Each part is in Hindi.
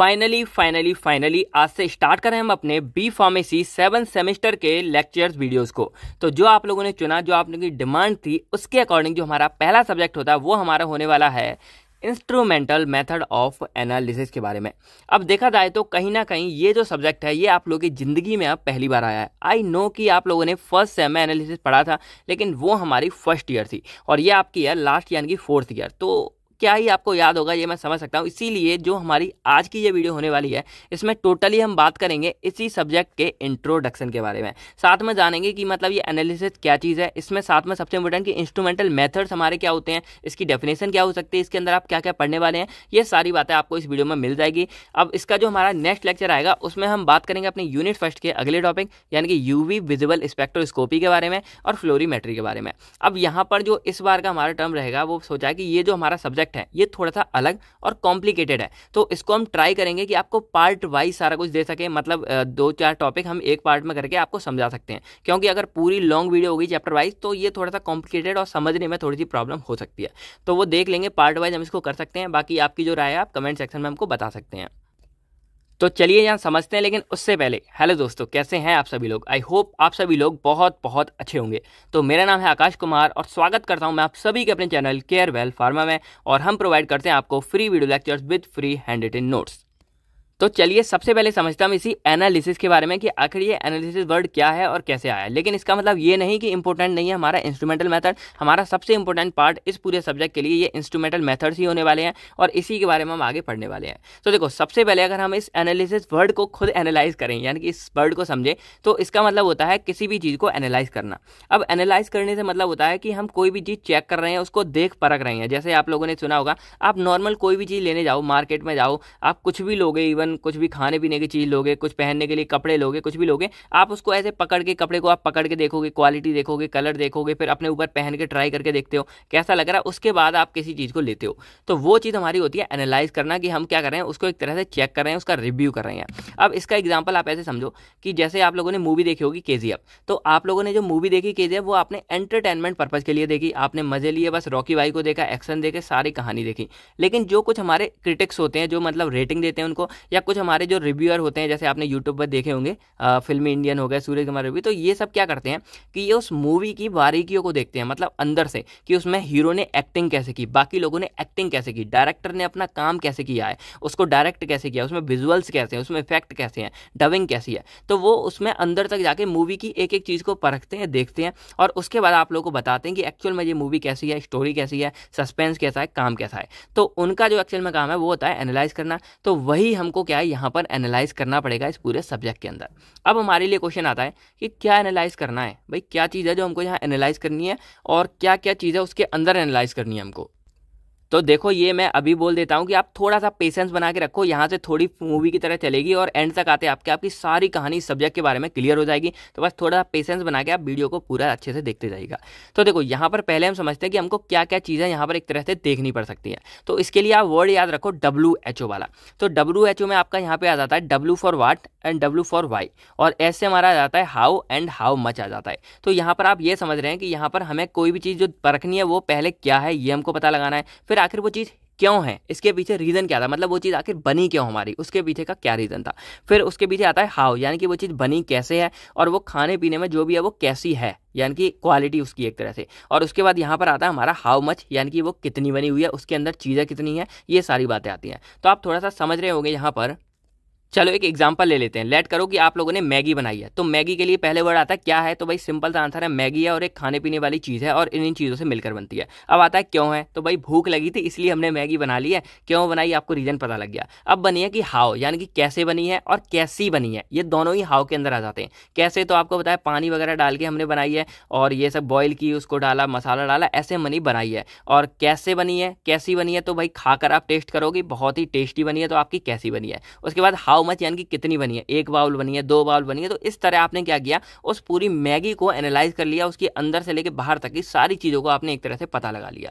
फाइनली फाइनली फाइनली आज से स्टार्ट करें हम अपने बी फार्मेसी सेवन सेमेस्टर के लेक्चर्स वीडियोस को तो जो आप लोगों ने चुना जो आप लोगों की डिमांड थी उसके अकॉर्डिंग जो हमारा पहला सब्जेक्ट होता है वो हमारा होने वाला है इंस्ट्रूमेंटल मेथड ऑफ एनालिसिस के बारे में अब देखा जाए तो कहीं ना कहीं ये जो सब्जेक्ट है ये आप लोगों की ज़िंदगी में अब पहली बार आया है आई नो कि आप लोगों ने फर्स्ट सेम में एनालिसिस पढ़ा था लेकिन वो हमारी फर्स्ट ईयर थी और ये आपकी है लास्ट यानी कि फोर्थ ईयर तो क्या ही आपको याद होगा ये मैं समझ सकता हूँ इसीलिए जो हमारी आज की ये वीडियो होने वाली है इसमें टोटली हम बात करेंगे इसी सब्जेक्ट के इंट्रोडक्शन के बारे में साथ में जानेंगे कि मतलब ये एनालिसिस क्या चीज़ है इसमें साथ में सबसे इंपॉर्टेंट कि इंस्ट्रूमेंटल मेथड्स हमारे क्या होते हैं इसकी डेफिनेशन क्या हो सकती है इसके अंदर आप क्या क्या पढ़ने वाले हैं ये सारी बातें आपको इस वीडियो में मिल जाएगी अब इसका जो हमारा नेक्स्ट लेक्चर आएगा उसमें हम बात करेंगे अपने यूनिट फर्स्ट के अगले टॉपिक यानी कि यू विजिबल स्पेक्ट्रोस्कोपी के बारे में और फ्लोरीमेट्री के बारे में अब यहाँ पर जो इस बार का हमारा टर्म रहेगा वो सोचा कि ये जो हमारा सब्जेक्ट सब्जेक्ट है ये थोड़ा सा अलग और कॉम्प्लिकेटेड है तो इसको हम ट्राई करेंगे कि आपको पार्ट वाइज सारा कुछ दे सके मतलब दो चार टॉपिक हम एक पार्ट में करके आपको समझा सकते हैं क्योंकि अगर पूरी लॉन्ग वीडियो होगी चैप्टर वाइज तो ये थोड़ा सा कॉम्प्लिकेटेड और समझने में थोड़ी सी प्रॉब्लम हो सकती है तो वो देख लेंगे पार्ट वाइज हम इसको कर सकते हैं बाकी आपकी जो राय है आप कमेंट सेक्शन में हमको बता सकते हैं तो चलिए यहाँ समझते हैं लेकिन उससे पहले हेलो दोस्तों कैसे हैं आप सभी लोग आई होप आप सभी लोग बहुत बहुत अच्छे होंगे तो मेरा नाम है आकाश कुमार और स्वागत करता हूँ मैं आप सभी के अपने चैनल केयर वेल फार्मा में और हम प्रोवाइड करते हैं आपको free video lectures with free hand written notes तो चलिए सबसे पहले समझता हूँ इसी एनालिसिस के बारे में कि आखिर ये एनालिसिस वर्ड क्या है और कैसे आया लेकिन इसका मतलब ये नहीं कि इंपॉर्टेंट नहीं है हमारा इंस्ट्रूमेंटल मेथड हमारा सबसे इंपॉर्टेंट पार्ट इस पूरे सब्जेक्ट के लिए ये इंस्ट्रूमेंटल मेथड्स ही होने वाले हैं और इसी के बारे में हम आगे पढ़ने वाले हैं तो देखो सबसे पहले अगर हम इस एनालिसिस वर्ड को खुद एनालाइज करें यानी कि इस वर्ड को समझें तो इसका मतलब होता है किसी भी चीज़ को एनालाइज करना अब एनालाइज करने से मतलब होता है कि हम कोई भी चीज़ चेक कर रहे हैं उसको देख परख रहे हैं जैसे आप लोगों ने सुना होगा आप नॉर्मल कोई भी चीज़ लेने जाओ मार्केट में जाओ आप कुछ भी लोगे इवन सामान कुछ भी खाने पीने की चीज़ लोगे कुछ पहनने के लिए कपड़े लोगे कुछ भी लोगे आप उसको ऐसे पकड़ के कपड़े को आप पकड़ के देखोगे क्वालिटी देखोगे कलर देखोगे फिर अपने ऊपर पहन के ट्राई करके देखते हो कैसा लग रहा है उसके बाद आप किसी चीज़ को लेते हो तो वो चीज़ हमारी होती है एनालाइज करना कि हम क्या कर रहे हैं उसको एक तरह से चेक कर रहे हैं उसका रिव्यू कर रहे हैं अब इसका एग्जाम्पल आप ऐसे समझो कि जैसे आप लोगों ने मूवी देखी होगी के तो आप लोगों ने जो मूवी देखी के वो आपने एंटरटेनमेंट पर्पज़ के लिए देखी आपने मजे लिए बस रॉकी भाई को देखा एक्शन देखे सारी कहानी देखी लेकिन जो कुछ हमारे क्रिटिक्स होते हैं जो मतलब रेटिंग देते हैं उनको या या कुछ हमारे जो रिव्यूअर होते हैं जैसे आपने यूट्यूब पर देखे होंगे फिल्मी इंडियन हो गए सूर्य कुमार रिव्यू तो ये सब क्या करते हैं कि ये उस मूवी की बारीकियों को देखते हैं मतलब अंदर से कि उसमें हीरो ने एक्टिंग कैसे की बाकी लोगों ने एक्टिंग कैसे की डायरेक्टर ने अपना काम कैसे किया है उसको डायरेक्ट कैसे किया उसमें विजुअल्स कैसे हैं उसमें इफेक्ट कैसे हैं डबिंग कैसी है तो वो उसमें अंदर तक जाके मूवी की एक एक चीज़ को परखते हैं देखते हैं और उसके बाद आप लोग को बताते हैं कि एक्चुअल में ये मूवी कैसी है स्टोरी कैसी है सस्पेंस कैसा है काम कैसा है तो उनका जो एक्चुअल में काम है वो होता है एनालाइज करना तो वही हमको क्या है यहाँ पर एनालाइज करना पड़ेगा इस पूरे सब्जेक्ट के अंदर अब हमारे लिए क्वेश्चन आता है कि क्या एनालाइज करना है भाई क्या चीज़ है जो हमको यहाँ एनालाइज करनी है और क्या क्या चीज़ है उसके अंदर एनालाइज करनी है हमको तो देखो ये मैं अभी बोल देता हूँ कि आप थोड़ा सा पेशेंस बना के रखो यहाँ से थोड़ी मूवी की तरह चलेगी और एंड तक आते आपके आपकी सारी कहानी सब्जेक्ट के बारे में क्लियर हो जाएगी तो बस थोड़ा सा पेशेंस बना के आप वीडियो को पूरा अच्छे से देखते जाएगा तो देखो यहाँ पर पहले हम समझते हैं कि हमको क्या क्या चीज़ें यहाँ पर एक तरह से देखनी पड़ सकती हैं तो इसके लिए आप वर्ड याद रखो डब्ल्यू एच ओ वाला तो डब्ल्यू एच ओ में आपका यहाँ पर आ जाता है W for what and W for why और एस से हमारा आ जाता है हाउ एंड हाउ मच आ जाता है तो यहाँ पर आप ये समझ रहे हैं कि यहाँ पर हमें कोई भी चीज़ जो परखनी है वो पहले क्या है ये हमको पता लगाना है फिर आखिर वो चीज़ क्यों है इसके पीछे रीज़न क्या था मतलब वो चीज़ आखिर बनी क्यों हमारी उसके पीछे का क्या रीज़न था फिर उसके पीछे आता है हाउ यानी कि वो चीज़ बनी कैसे है और वो खाने पीने में जो भी है वो कैसी है यानी कि क्वालिटी उसकी एक तरह से और उसके बाद यहाँ पर आता है हमारा हाउ मच यानी कि वो कितनी बनी हुई है उसके अंदर चीज़ें कितनी हैं ये सारी बातें आती हैं तो आप थोड़ा सा समझ रहे होंगे यहाँ पर चलो एक एग्जाम्पल ले लेते हैं लेट करो कि आप लोगों ने मैगी बनाई है तो मैगी के लिए पहले वर्ड आता है क्या है तो भाई सिंपल सा आंसर है मैगी है और एक खाने पीने वाली चीज़ है और इन इन चीज़ों से मिलकर बनती है अब आता है क्यों है तो भाई भूख लगी थी इसलिए हमने मैगी बना ली है क्यों बनाई आपको रीज़न पता लग गया अब बनी है कि हाव यानी कि कैसे बनी है और कैसी बनी है ये दोनों ही हाव के अंदर आ जाते हैं कैसे तो आपको बताया पानी वगैरह डाल के हमने बनाई है और ये सब बॉयल की उसको डाला मसाला डाला ऐसे मनी बनाई है और कैसे बनी है कैसी बनी है तो भाई खाकर आप टेस्ट करोगे बहुत ही टेस्टी बनी है तो आपकी कैसी बनी है उसके बाद हाउ हाउ मच यानी कि कितनी बनी है एक बाउल बनी है दो बाउल बनी है तो इस तरह आपने क्या किया उस पूरी मैगी को एनालाइज कर लिया उसके अंदर से लेकर बाहर तक की सारी चीज़ों को आपने एक तरह से पता लगा लिया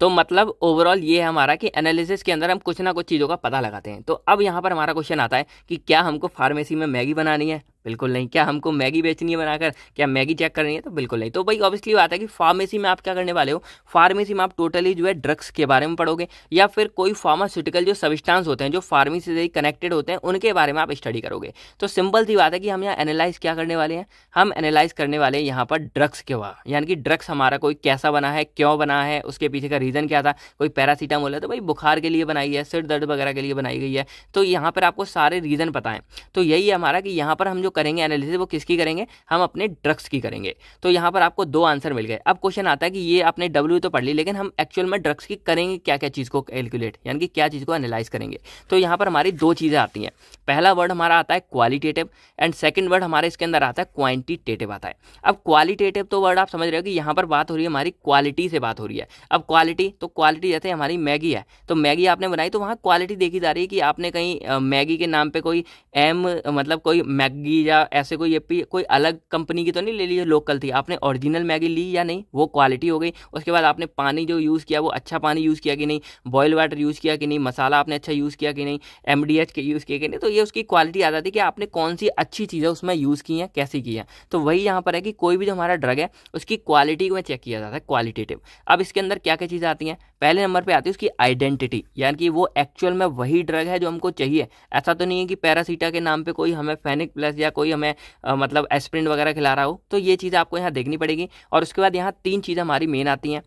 तो मतलब ओवरऑल ये है हमारा कि एनालिसिस के अंदर हम कुछ ना कुछ चीज़ों का पता लगाते हैं तो अब यहाँ पर हमारा क्वेश्चन आता है कि क्या हमको फार्मेसी में मैगी बनानी है बिल्कुल नहीं क्या हमको मैगी बेचनी है बनाकर क्या मैगी चेक करनी है तो बिल्कुल नहीं तो भाई ऑब्वियसली बात है कि फार्मेसी में आप क्या करने वाले हो फार्मेसी में आप टोटली जो है ड्रग्स के बारे में पढ़ोगे या फिर कोई फार्मास्यूटिकल जो सबिस्टांस होते हैं जो फार्मेसी से कनेक्टेड होते हैं उनके बारे में आप स्टडी करोगे तो सिंपल सी बात है कि हम यहाँ एनालाइज क्या करने वाले हैं हम एनालाइज करने वाले हैं यहाँ पर ड्रग्स के वहाँ यानी कि ड्रग्स हमारा कोई कैसा बना है क्यों बना है उसके पीछे का रीज़न क्या था कोई पैरासीटामोल है तो भाई बुखार के लिए बनाई है सिर दर्द वगैरह के लिए बनाई गई है तो यहाँ पर आपको सारे रीज़न पता है तो यही है हमारा कि यहाँ पर हम जो करेंगे एनालिसिस वो किसकी करेंगे हम अपने ड्रग्स की करेंगे तो यहाँ पर आपको दो आंसर मिल गए अब क्वेश्चन आता है कि ये आपने डब्ल्यू तो पढ़ ली लेकिन हम एक्चुअल में ड्रग्स की करेंगे क्या क्या चीज़ को कैलकुलेट यानी कि क्या चीज़ को एनालाइज करेंगे तो यहाँ पर हमारी दो चीज़ें आती हैं पहला वर्ड हमारा आता है क्वालिटेटिव एंड सेकेंड वर्ड हमारे इसके अंदर आता है क्वान्टिटेटिव आता है अब क्वालिटेटिव तो वर्ड आप समझ रहे हो कि यहाँ पर बात हो रही है हमारी क्वालिटी से बात हो रही है अब क्वालिटी तो क्वालिटी जैसे हमारी मैगी है तो मैगी आपने बनाई तो वहाँ क्वालिटी देखी जा रही है कि आपने कहीं मैगी के नाम पर कोई एम मतलब कोई मैगी ली या ऐसे कोई एपी कोई अलग कंपनी की तो नहीं ले ली लोकल थी आपने ओरिजिनल मैगी ली या नहीं वो क्वालिटी हो गई उसके बाद आपने पानी जो यूज़ किया वो अच्छा पानी यूज़ किया कि नहीं बॉयल वाटर यूज़ किया कि नहीं मसाला आपने अच्छा यूज़ किया कि नहीं एम के यूज़ किया कि नहीं तो ये उसकी क्वालिटी आ जाती है कि आपने कौन सी अच्छी चीज़ें उसमें यूज़ की हैं कैसी की हैं तो वही यहाँ पर है कि कोई भी जो हमारा ड्रग है उसकी क्वालिटी को चेक किया जाता है क्वालिटेटिव अब इसके अंदर क्या क्या चीज़ें आती हैं पहले नंबर पे आती है उसकी आइडेंटिटी यानी कि वो एक्चुअल में वही ड्रग है जो हमको चाहिए ऐसा तो नहीं है कि पैरासीटा के नाम पे कोई हमें फेनिक प्लस या कोई हमें आ, मतलब एस्प्रिन वगैरह खिला रहा हो तो ये चीज़ आपको यहाँ देखनी पड़ेगी और उसके बाद यहाँ तीन चीज़ हमारी मेन आती हैं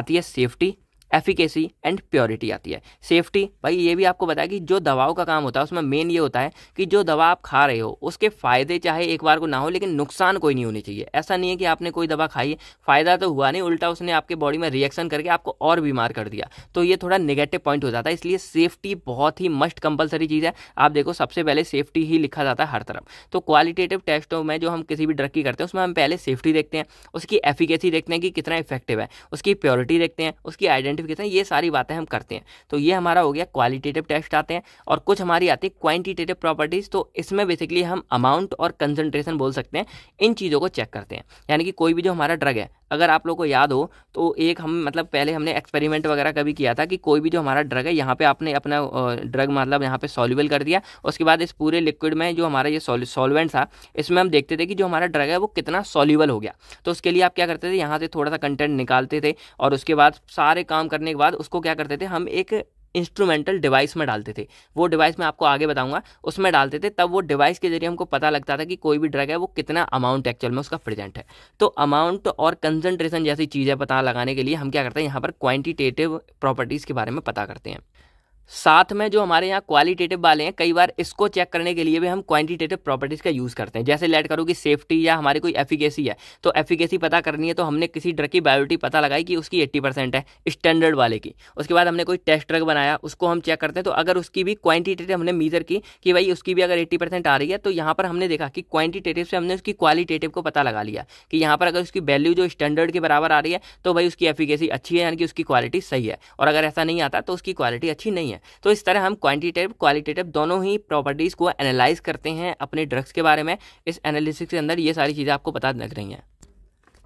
आती है सेफ्टी एफिकेसी एंड प्योरिटी आती है सेफ्टी भाई ये भी आपको बताया कि जो दवाओं का काम होता है उसमें मेन ये होता है कि जो दवा आप खा रहे हो उसके फ़ायदे चाहे एक बार को ना हो लेकिन नुकसान कोई नहीं होनी चाहिए ऐसा नहीं है कि आपने कोई दवा खाई है फ़ायदा तो हुआ नहीं उल्टा उसने आपके बॉडी में रिएक्शन करके आपको और बीमार कर दिया तो ये थोड़ा नेगेटिव पॉइंट हो जाता है इसलिए सेफ्टी बहुत ही मस्ट कंपलसरी चीज़ है आप देखो सबसे पहले सेफ्टी ही लिखा जाता है हर तरफ तो क्वालिटेटिव टेस्टों में जो हम किसी भी ड्रग की करते हैं उसमें हम पहले सेफ्टी देखते हैं उसकी एफिकेसी देखते हैं कि कितना इफेक्टिव है उसकी प्योरिटी देखते हैं उसकी आइडेंटिटी आइडेंटिफिकेशन ये सारी बातें हम करते हैं तो ये हमारा हो गया क्वालिटेटिव टेस्ट आते हैं और कुछ हमारी आती है क्वांटिटेटिव प्रॉपर्टीज़ तो इसमें बेसिकली हम अमाउंट और कंसनट्रेशन बोल सकते हैं इन चीज़ों को चेक करते हैं यानी कि कोई भी जो हमारा ड्रग है अगर आप लोग को याद हो तो एक हम मतलब पहले हमने एक्सपेरिमेंट वगैरह कभी किया था कि कोई भी जो हमारा ड्रग है यहाँ पे आपने अपना ड्रग मतलब यहाँ पे सॉल्यूबल कर दिया उसके बाद इस पूरे लिक्विड में जो हमारा ये सॉल्वेंट था इसमें हम देखते थे कि जो हमारा ड्रग है वो कितना सॉल्यूबल हो गया तो उसके लिए आप क्या करते थे यहाँ से थोड़ा सा कंटेंट निकालते थे और उसके बाद सारे काम करने के बाद उसको क्या करते थे हम एक इंस्ट्रूमेंटल डिवाइस में डालते थे वो डिवाइस मैं आपको आगे बताऊंगा उसमें डालते थे तब वो डिवाइस के जरिए हमको पता लगता था कि कोई भी ड्रग है वो कितना अमाउंट एक्चुअल में उसका प्रेजेंट है तो अमाउंट और कंसनट्रेशन जैसी चीज़ें पता लगाने के लिए हम क्या करते हैं यहाँ पर क्वांटिटेटिव प्रॉपर्टीज़ के बारे में पता करते हैं साथ में जो हमारे यहाँ क्वालिटेटिव वाले हैं कई बार इसको चेक करने के लिए भी हम क्वांटिटेटिव प्रॉपर्टीज़ का यूज़ करते हैं जैसे लेट करो कि सेफ्टी या हमारी कोई एफिकेसी है तो एफिकेसी पता करनी है तो हमने किसी ड्रग की बायोटी पता लगाई कि उसकी एट्टी परसेंट है स्टैंडर्ड वाले की उसके बाद हमने कोई टेस्ट ड्रग बनाया उसको हम चेक करते हैं तो अगर उसकी भी क्वांटिटेटिव हमने मीज़र की कि भाई उसकी भी अगर एट्टी परसेंट आ रही है तो यहाँ पर हमने देखा कि क्वांटिटेटिव से हमने उसकी क्वालिटेटिव को पता लगा लिया कि यहाँ पर अगर उसकी वैल्यू जो स्टैंडर्ड के बराबर आ रही है तो भाई उसकी एफिकेसी अच्छी है यानी कि उसकी क्वालिटी सही है और अगर ऐसा नहीं आता तो उसकी क्वालिटी अच्छी नहीं है हैं तो इस तरह हम क्वांटिटेटिव क्वालिटेटिव दोनों ही प्रॉपर्टीज़ को एनालाइज करते हैं अपने ड्रग्स के बारे में इस एनालिसिस के अंदर ये सारी चीज़ें आपको पता लग रही हैं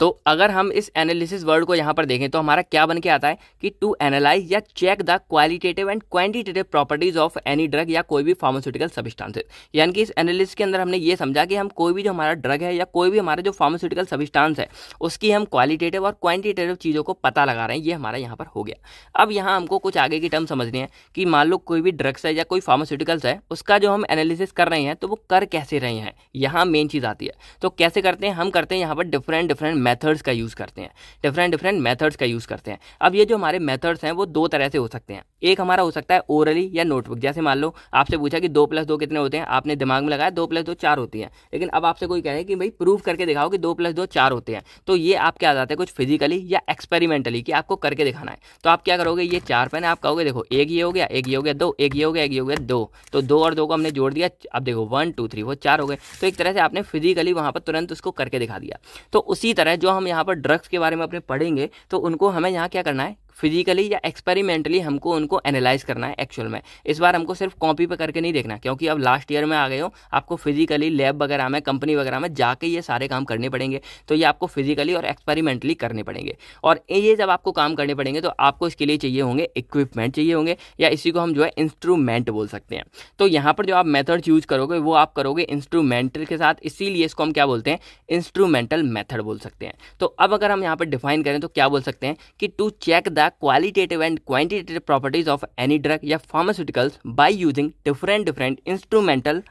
तो अगर हम इस एनालिसिस वर्ड को यहाँ पर देखें तो हमारा क्या बन के आता है कि टू एनालाइज या check the qualitative and quantitative properties of any drug या कोई भी फार्मास्यूटिकल सबिस्टांसेज यानी कि इस एनालिसिस के अंदर हमने ये समझा कि हम कोई भी जो हमारा ड्रग है या कोई भी हमारा जो फार्मास्यूटिकल सबिस्टांस है उसकी हम क्वालिटेटिव और क्वांटिटेटिव चीज़ों को पता लगा रहे हैं ये हमारा यहाँ पर हो गया अब यहाँ हमको कुछ आगे की टर्म समझनी है कि मान लो कोई भी ड्रग्स है या कोई फार्मास्यूटिकल्स है उसका जो हम एनालिसिस कर रहे हैं तो वो कर कैसे रहे हैं यहाँ मेन चीज़ आती है तो कैसे करते हैं हम करते हैं यहाँ पर डिफरेंट डिफरेंट मेथड्स का यूज़ करते हैं डिफरेंट डिफरेंट मेथड्स का यूज़ करते हैं अब ये जो हमारे मेथड्स हैं वो दो तरह से हो सकते हैं एक हमारा हो सकता है ओरली या नोटबुक जैसे मान लो आपसे पूछा कि दो प्लस दो कितने होते हैं आपने दिमाग में लगाया दो प्लस दो चार होती है लेकिन अब आपसे कोई कहे कि भाई प्रूफ करके दिखाओ कि दो प्लस दो चार होते हैं तो ये आपके आ जाते हैं कुछ फिजिकली या एक्सपेरिमेंटली कि आपको करके दिखाना है तो आप क्या करोगे ये चार पेन आप कहोगे देखो एक ये हो गया एक ये हो गया दो एक ये हो गया एक ये हो गया दो तो दो और दो को हमने जोड़ दिया अब देखो वन टू थ्री वो चार हो गए तो एक तरह से आपने फिजिकली वहाँ पर तुरंत उसको करके दिखा दिया तो उसी तरह जो हम यहाँ पर ड्रग्स के बारे में अपने पढ़ेंगे तो उनको हमें यहाँ क्या करना है फिजिकली या एक्सपेरिमेंटली हमको उनको एनालाइज करना है एक्चुअल में इस बार हमको सिर्फ कॉपी पर करके नहीं देखना क्योंकि अब लास्ट ईयर में आ गए हो आपको फिजिकली लैब वगैरह में कंपनी वगैरह में जाके ये सारे काम करने पड़ेंगे तो ये आपको फिजिकली और एक्सपेरिमेंटली करने पड़ेंगे और ये जब आपको काम करने पड़ेंगे तो आपको इसके लिए चाहिए होंगे इक्विपमेंट चाहिए होंगे या इसी को हम जो है इंस्ट्रूमेंट बोल सकते हैं तो यहाँ पर जो आप मेथड यूज करोगे वो आप करोगे इंस्ट्रूमेंटल के साथ इसीलिए इसको हम क्या बोलते हैं इंस्ट्रूमेंटल मैथड बोल सकते हैं तो अब अगर हम यहाँ पर डिफाइन करें तो क्या बोल सकते हैं कि to check the qualitative and quantitative properties of any drug or pharmaceuticals by using different different instrumental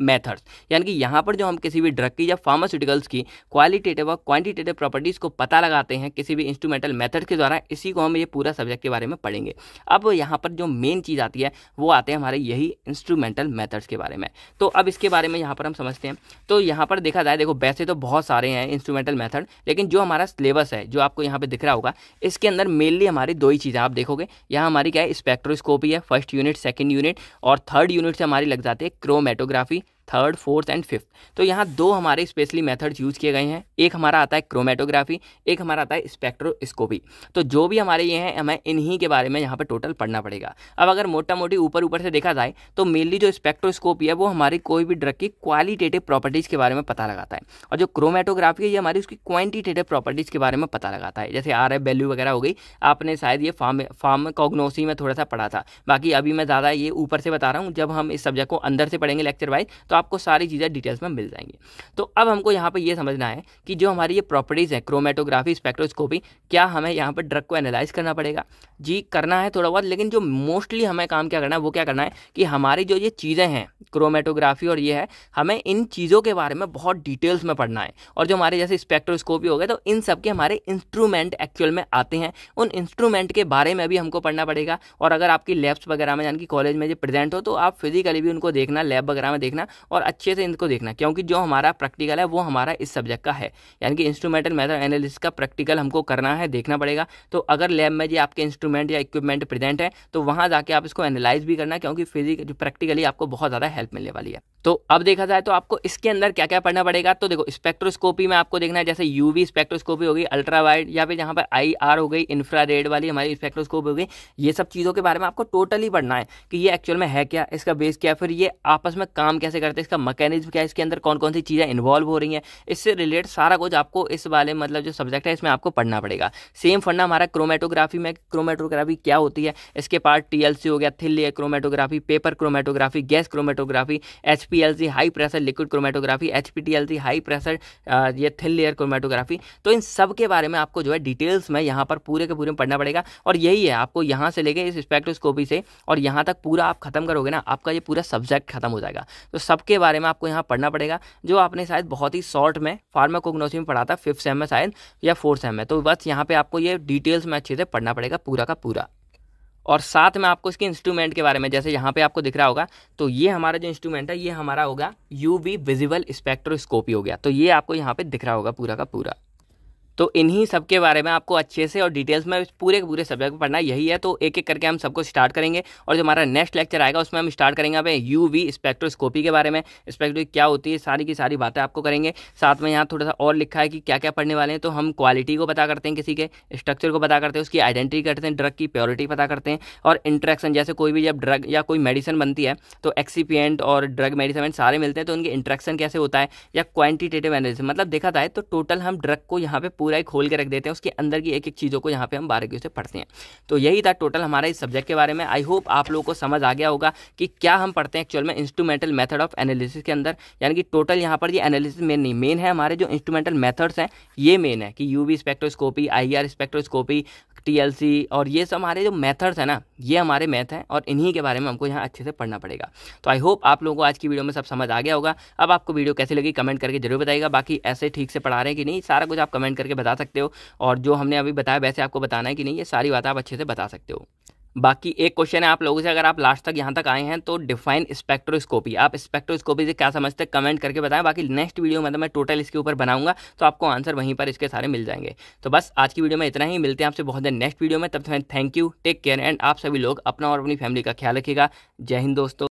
methods यानी कि यहाँ पर जो हम किसी भी ड्रग की या फार्मास्यूटिकल्स की क्वालिटेटिव और क्वांटिटेटिव प्रॉपर्टीज़ को पता लगाते हैं किसी भी इंस्ट्रूमेंटल मेथड के द्वारा इसी को हम ये पूरा सब्जेक्ट के बारे में पढ़ेंगे अब यहाँ पर जो मेन चीज़ आती है वो आते हैं हमारे यही इंस्ट्रूमेंटल मैथड्स के बारे में तो अब इसके बारे में यहाँ पर हम समझते हैं तो यहाँ पर देखा जाए देखो वैसे तो बहुत सारे हैं इंस्ट्रूमेंटल मैथड लेकिन जो हमारा सिलेबस है जो आपको यहाँ पर दिख रहा होगा इसके अंदर मेनली हमारी दो ही चीज़ें आप देखोगे यहाँ हमारी क्या है स्पेक्ट्रोस्कोपी है फर्स्ट यूनिट सेकेंड यूनिट और थर्ड यूनिट से हमारी लग जाती है chromatography coffee third fourth and fifth तो यहाँ दो हमारे स्पेशली मेथड्स यूज किए गए हैं एक हमारा आता है क्रोमेटोग्राफी एक हमारा आता है स्पेक्ट्रोस्कोपी तो जो भी हमारे ये हैं हमें इन्हीं के बारे में यहाँ पर टोटल पढ़ना पड़ेगा अब अगर मोटा मोटी ऊपर ऊपर से देखा जाए तो मेनली जो स्पेक्ट्रोस्कोपी है वो हमारी कोई भी ड्रग की क्वालिटेटिव प्रॉपर्टीज़ के बारे में पता लगाता है और जो क्रोमेटोग्राफी है ये हमारी उसकी क्वान्टिटेटिव प्रॉपर्टीज़ के बारे में पता लगाता है जैसे आर एफ वैल्यू वगैरह हो गई आपने शायद ये फार्म फार्म कॉग्नोसी में थोड़ा सा पढ़ा था बाकी अभी मैं ज़्यादा ये ऊपर से बता रहा हूँ जब हम इस सब्जेक्ट को अंदर से पढ़ेंगे लेक्चर वाइज तो आपको सारी चीज़ें डिटेल्स में मिल जाएंगी तो अब हमको यहाँ पर यह समझना है कि जो हमारी ये प्रॉपर्टीज़ हैं क्रोमेटोग्राफी स्पेक्ट्रोस्कोपी क्या हमें यहाँ पर ड्रग को एनालाइज करना पड़ेगा जी करना है थोड़ा बहुत लेकिन जो मोस्टली हमें काम क्या करना है वो क्या करना है कि हमारी जो ये चीज़ें हैं क्रोमेटोग्राफी और ये है हमें इन चीज़ों के बारे में बहुत डिटेल्स में पढ़ना है और जो हमारे जैसे स्पेक्ट्रोस्कोपी हो गए तो इन सब के हमारे इंस्ट्रूमेंट एक्चुअल में आते हैं उन इंस्ट्रूमेंट के बारे में भी हमको पढ़ना पड़ेगा और अगर आपकी लैब्स वगैरह में यानी कि कॉलेज में जो प्रेजेंट हो तो आप फिजिकली भी उनको देखना लैब वगैरह में देखना और अच्छे से इनको देखना क्योंकि जो हमारा प्रैक्टिकल है वो हमारा इस सब्जेक्ट का है यानी कि इंस्ट्रूमेंटल मैथड एनालिसिस का प्रैक्टिकल हमको करना है देखना पड़ेगा तो अगर लैब में जो आपके इंस्ट्रूमेंट या इक्विपमेंट प्रेजेंट है तो वहाँ जाके आप इसको एनालाइज भी करना क्योंकि फिजिक जो प्रैक्टिकली आपको बहुत ज़्यादा हेल्प मिलने वाली है तो अब देखा जाए तो आपको इसके अंदर क्या क्या पढ़ना पड़ेगा तो देखो स्पेक्ट्रोस्कोपी में आपको देखना है जैसे यूवी स्पेक्ट्रोस्कोपी होगी अल्ट्रा वाइड या फिर जहाँ पर आई आर हो गई इंफ्रा रेड वाली हमारी स्पेक्ट्रोस्कोपी हो गई ये सब चीज़ों के बारे में आपको टोटली पढ़ना है कि ये एक्चुअल में है क्या इसका बेस क्या फिर ये आपस में काम कैसे कर करते हैं इसका मैकेनिज्म क्या है इसके अंदर कौन कौन सी चीज़ें इन्वॉल्व हो रही हैं इससे रिलेट सारा कुछ आपको इस वाले मतलब जो सब्जेक्ट है इसमें आपको पढ़ना पड़ेगा सेम फंडा हमारा क्रोमेटोग्राफी में क्रोमेटोग्राफी क्या होती है इसके पार्ट टी हो गया thin chromatography paper chromatography gas chromatography H high pressure liquid chromatography H high pressure ये थिल लेयर क्रोमेटोग्राफी तो इन सब के बारे में आपको जो है डिटेल्स में यहाँ पर पूरे के पूरे में पढ़ना पड़ेगा और यही है आपको यहाँ से लेके इस स्पेक्ट्रोस्कोपी से और यहाँ तक पूरा आप खत्म करोगे ना आपका ये पूरा सब्जेक्ट खत्म हो जाएगा तो सब सबके बारे में आपको यहाँ पढ़ना पड़ेगा जो आपने शायद बहुत ही शॉर्ट में फार्माकोग्नोसी में पढ़ा था फिफ्थ सेम में शायद या फोर्थ सेम में तो बस यहाँ पर आपको ये डिटेल्स में अच्छे से पढ़ना पड़ेगा पूरा का पूरा और साथ में आपको इसके इंस्ट्रूमेंट के बारे में जैसे यहाँ पे आपको दिख रहा होगा तो ये हमारा जो इंस्ट्रूमेंट है ये हमारा होगा यू वी विजिबल स्पेक्ट्रोस्कोपी हो गया तो ये आपको यहाँ पे दिख रहा होगा पूरा का पूरा तो इन्हीं सब के बारे में आपको अच्छे से और डिटेल्स में पूरे के पूरे सब्जेक्ट पढ़ना यही है तो एक एक करके हम सबको स्टार्ट करेंगे और जो हमारा नेक्स्ट लेक्चर आएगा उसमें हम स्टार्ट करेंगे यहाँ यू वी स्पेक्ट्रोस्कोपी के बारे में स्पेक्ट्रो क्या होती है सारी की सारी बातें आपको करेंगे साथ में यहाँ थोड़ा सा और लिखा है कि क्या क्या पढ़ने वाले हैं तो हम क्वालिटी को पता करते हैं किसी के स्ट्रक्चर को पता करते हैं उसकी आइडेंटिटी करते हैं ड्रग की प्योरिटी पता करते हैं और इंट्रैक्शन जैसे कोई भी जब ड्रग या कोई मेडिसिन बनती है तो एक्सीपियंट और ड्रग मेडिसिन सारे मिलते हैं तो उनके इंट्रैक्शन कैसे होता है या क्वान्टिटेटिव एनालिसिस मतलब देखा जाए तो टोटल हम ड्रग को यहाँ पर पूरा ही खोल के रख देते हैं उसके अंदर की एक एक चीज़ों को यहाँ पे हम बारीकी से पढ़ते हैं तो यही था टोटल हमारा इस सब्जेक्ट के बारे में आई होप आप लोगों को समझ आ गया होगा कि क्या हम पढ़ते हैं एक्चुअल में इंस्ट्रूमेंटल मेथड ऑफ एनालिसिस के अंदर यानी कि टोटल यहाँ पर ये एनालिसिस मेन नहीं मेन है हमारे जो इंस्ट्रूमेंटल मेथड्स हैं ये मेन है कि U spectroscopy I R spectroscopy TLC और ये सब हमारे जो मेथड्स हैं ना ये हमारे मैथ हैं और इन्हीं के बारे में हमको यहाँ अच्छे से पढ़ना पड़ेगा तो आई होप आप लोगों को आज की वीडियो में सब समझ आ गया होगा अब आपको वीडियो कैसी लगी कमेंट करके जरूर बताएगा बाकी ऐसे ठीक से पढ़ा रहे हैं कि नहीं सारा कुछ आप कमेंट करके करके बता सकते हो और जो हमने अभी बताया वैसे आपको बताना है कि नहीं ये सारी बात आप अच्छे से बता सकते हो बाकी एक क्वेश्चन है आप लोगों से अगर आप लास्ट तक यहाँ तक आए हैं तो डिफाइन स्पेक्ट्रोस्कोपी आप स्पेक्ट्रोस्कोपी से क्या समझते हैं कमेंट करके बताएं बाकी नेक्स्ट वीडियो में तो मैं टोटल इसके ऊपर बनाऊंगा तो आपको आंसर वहीं पर इसके सारे मिल जाएंगे तो बस आज की वीडियो में इतना ही मिलते हैं आपसे बहुत देर नेक्स्ट वीडियो में तब तक thank you take care and आप सभी लोग अपना और अपनी फैमिली का ख्याल रखिएगा जय हिंद दोस्तों